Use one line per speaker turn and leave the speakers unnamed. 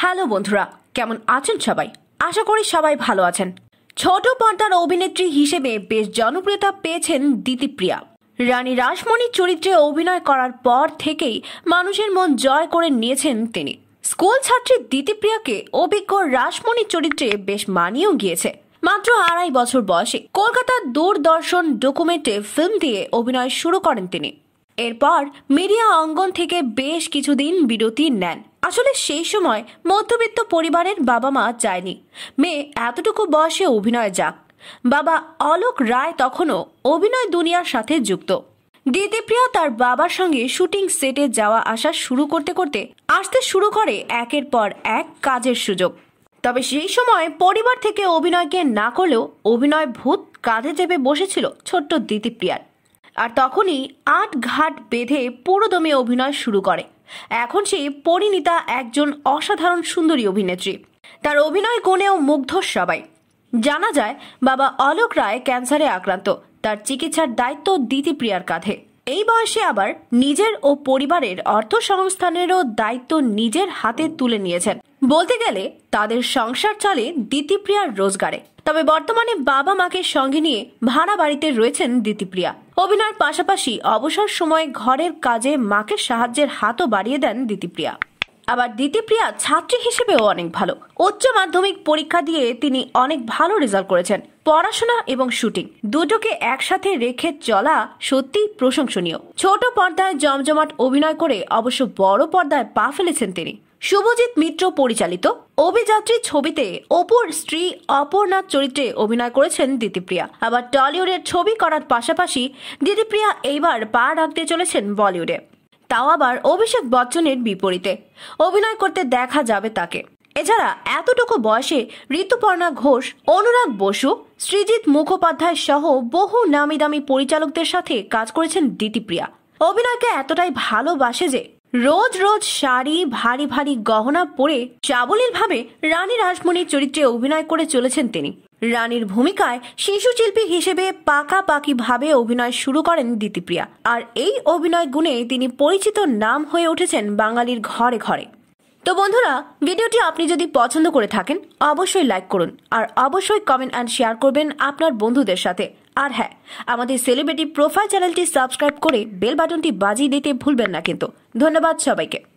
hello বন্ধুরা কেমন আছেন সবাই আশা করি সবাই ভালো আছেন ছোট পর্দার অভিনেত্রী হিসেবে বেশ জনপ্রিয়তা পেয়েছেন দিতিপ্রিয়া রানী রাসমণি চরিত্রে অভিনয় করার পর থেকেই মানুষের মন জয় করে নিয়েছেন তিনি স্কুল ছাত্রী দিতিপ্রিয়াকে অভিজ্ঞ রাসমণি চরিত্রে বেশ মানিয়েও গিয়েছে মাত্র আড়াই বছর বয়সে কলকাতার দূরদর্শন ডকুমেন্টে ফিল্ম দিয়ে অভিনয় শুরু করেন তিনি এরপর মিডিয়া অঙ্গন থেকে বেশ কিছুদিন বিরতি নেন আসলে সেই সময় মধ্যবিত্ত পরিবারের বাবা মা যায়নি মেয়ে এতটুকু বয়সে অভিনয় যাক বাবা অলোক রায় তখনও অভিনয় দুনিয়ার সাথে যুক্ত দিদিপ্রিয়া তার বাবার সঙ্গে শুটিং সেটে যাওয়া আসা শুরু করতে করতে আসতে শুরু করে একের পর এক কাজের সুযোগ তবে সেই সময় পরিবার থেকে অভিনয়কে না করলেও অভিনয় ভূত কাঁধে চেপে বসেছিল ছোট্ট দিদিপ্রিয়ার আর তখনই আট ঘাট বেঁধে পুরোদমে অভিনয় শুরু করে এখন সেই পরিণীতা একজন অসাধারণ সুন্দরী অভিনেত্রী তার অভিনয় কোণেও মুগ্ধ সবাই জানা যায় বাবা অলোক রায় ক্যান্সারে আক্রান্ত তার চিকিৎসার দায়িত্ব দিতিপ্রিয়ার কাঁধে এই বয়সে আবার নিজের ও পরিবারের অর্থ সংস্থানেরও দায়িত্ব নিজের হাতে তুলে নিয়েছেন বলতে গেলে তাদের সংসার চলে দিতিপ্রিয়ার রোজগারে তবে বর্তমানে বাবা মাকে সঙ্গে নিয়ে ভাড়া বাড়িতে রয়েছেন দিতিপ্রিয়া অভিনয়ের পাশাপাশি অবসর সময়ে ঘরের কাজে মাকে সাহায্যের হাতও বাড়িয়ে দেন দিতিপ্রিয়া আবার দিতিপ্রিয়া ছাত্রী হিসেবেও অনেক ভালো উচ্চ মাধ্যমিক পরীক্ষা দিয়ে তিনি অনেক ভালো রেজাল্ট করেছেন পড়াশোনা এবং শুটিং দুটোকে একসাথে রেখে চলা সত্যি প্রশংসনীয় ছোট পর্দায় জমজমাট অভিনয় করে অবশ্য বড় পর্দায় পা ফেলেছেন তিনি শুভজিৎ মিত্র পরিচালিত অভিযাত্রী ছবিতে অপুর স্ত্রী অপর্ণার চরিত্রে অভিনয় করেছেন দিতিপ্রিয়া আবার টলিউডের ছবি করার পাশাপাশি দিতিপ্রিয়া এইবার পা রাখতে চলেছেন বলিউডে তাও আবার অভিষেক বচ্চনের বিপরীতে অভিনয় করতে দেখা যাবে তাকে এছাড়া এতটুকু বয়সে ঋতুপর্ণা ঘোষ অনুরাগ বসু সৃজিৎ মুখোপাধ্যায় সহ বহু নামি দামি পরিচালকদের সাথে কাজ করেছেন দিতিপ্রিয়া অভিনয়কে এতটাই ভালোবাসে যে রোজ রোজ শাড়ি ভারী ভারী গহনা পরে ভাবে রানী রাসমণির চরিত্রে অভিনয় করে চলেছেন তিনি রানীর ভূমিকায় শিশু শিল্পী হিসেবে পাকাপাকিভাবে অভিনয় শুরু করেন দিতিপ্রিয়া আর এই অভিনয় গুণে তিনি পরিচিত নাম হয়ে উঠেছেন বাঙালির ঘরে ঘরে তো বন্ধুরা ভিডিওটি আপনি যদি পছন্দ করে থাকেন অবশ্যই লাইক করুন আর অবশ্যই কমেন্ট অ্যান্ড শেয়ার করবেন আপনার বন্ধুদের সাথে আর হ্যাঁ আমাদের সেলিব্রিটি প্রোফাইল চ্যানেলটি সাবস্ক্রাইব করে বেল বাটনটি বাজিয়ে দিতে ভুলবেন না কিন্তু ধন্যবাদ সবাইকে